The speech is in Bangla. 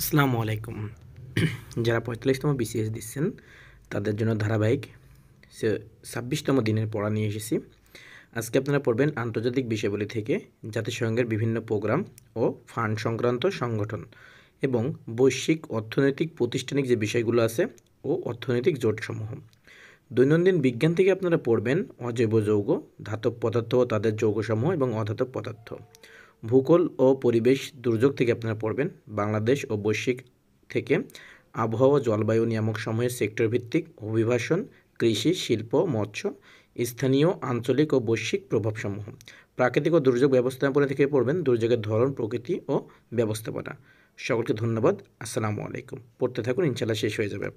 আসসালামু আলাইকুম যারা পঁয়তাল্লিশতম বিসিএস দিচ্ছেন তাদের জন্য ধারাবাহিক ছাব্বিশতম দিনের পড়া নিয়ে এসেছি আজকে আপনারা পড়বেন আন্তর্জাতিক বিষয়গুলি থেকে জাতিসংঘের বিভিন্ন প্রোগ্রাম ও ফান্ড সংক্রান্ত সংগঠন এবং বৈশ্বিক অর্থনৈতিক প্রতিষ্ঠানিক যে বিষয়গুলো আছে ও অর্থনৈতিক জোটসমূহ দৈনন্দিন বিজ্ঞান থেকে আপনারা পড়বেন অজৈব যৌগ ধাতব পদার্থ ও তাদের যৌগসমূহ এবং অধাতব পদার্থ ভূগোল ও পরিবেশ দুর্যোগ থেকে আপনারা পড়বেন বাংলাদেশ ও বৈশ্বিক থেকে আবহাওয়া জলবায়ু নিয়ামক সময়ের সেক্টর ভিত্তিক অভিভাষণ কৃষি শিল্প মৎস্য স্থানীয় আঞ্চলিক ও বৈশ্বিক প্রভাবসমূহ প্রাকৃতিক ও দুর্যোগ ব্যবস্থাপনা থেকে পড়বেন দুর্যোগের ধরন প্রকৃতি ও ব্যবস্থাপনা সকলকে ধন্যবাদ আসসালামু আলাইকুম পড়তে থাকুন ইনশাল্লাহ শেষ হয়ে যাবে আপনার